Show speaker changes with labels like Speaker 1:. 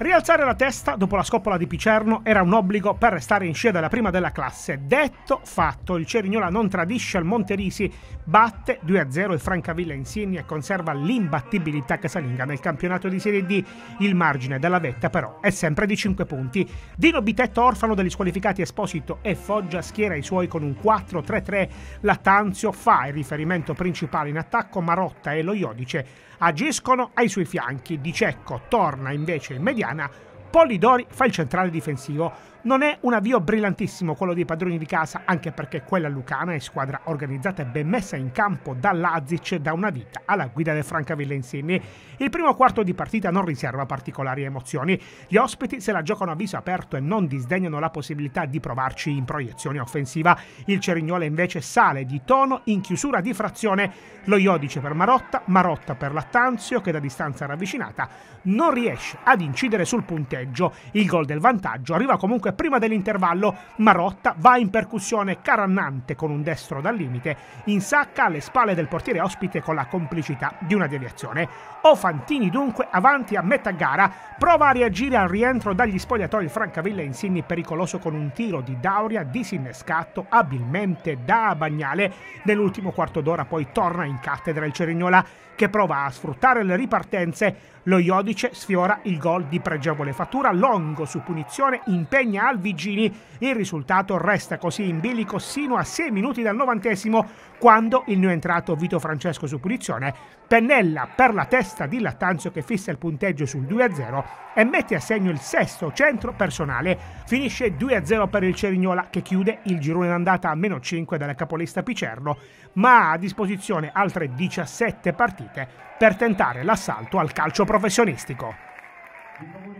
Speaker 1: Rialzare la testa dopo la scoppola di Picerno era un obbligo per restare in scia dalla prima della classe. Detto fatto, il Cerignola non tradisce al Monterisi, batte 2-0 il Francavilla Insigni e conserva l'imbattibilità casalinga nel campionato di Serie D. Il margine della vetta però è sempre di 5 punti. Dino Bitetto orfano degli squalificati Esposito e Foggia schiera i suoi con un 4-3-3. Lattanzio fa il riferimento principale in attacco, Marotta e lo Iodice agiscono ai suoi fianchi. Di Cecco torna invece immediatamente italiana. Polidori fa il centrale difensivo. Non è un avvio brillantissimo quello dei padroni di casa, anche perché quella lucana è squadra organizzata e ben messa in campo dall'Azic da una vita alla guida del Francavilla Insigni. Il primo quarto di partita non riserva particolari emozioni. Gli ospiti se la giocano a viso aperto e non disdegnano la possibilità di provarci in proiezione offensiva. Il Cerignola invece sale di tono in chiusura di frazione. Lo Iodice per Marotta, Marotta per Lattanzio che da distanza ravvicinata non riesce ad incidere sul punteggio. Il gol del vantaggio arriva comunque prima dell'intervallo Marotta va in percussione carannante con un destro dal limite, insacca alle spalle del portiere ospite con la complicità di una deviazione. Ofantini dunque avanti a metà gara, prova a reagire al rientro dagli spogliatoi Francavilla Insigni pericoloso con un tiro di Dauria disinnescato abilmente da Bagnale. Nell'ultimo quarto d'ora poi torna in cattedra il Cerignola che prova a sfruttare le ripartenze. Lo Iodice sfiora il gol di pregevole fattura, Longo su punizione impegna segna al Vigini. Il risultato resta così in bilico sino a 6 minuti dal novantesimo quando il new entrato Vito Francesco su punizione pennella per la testa di Lattanzio che fissa il punteggio sul 2-0 e mette a segno il sesto centro personale. Finisce 2-0 per il Cerignola che chiude il girone d'andata a meno 5 dalla capolista Picerno ma ha a disposizione altre 17 partite per tentare l'assalto al calcio professionistico.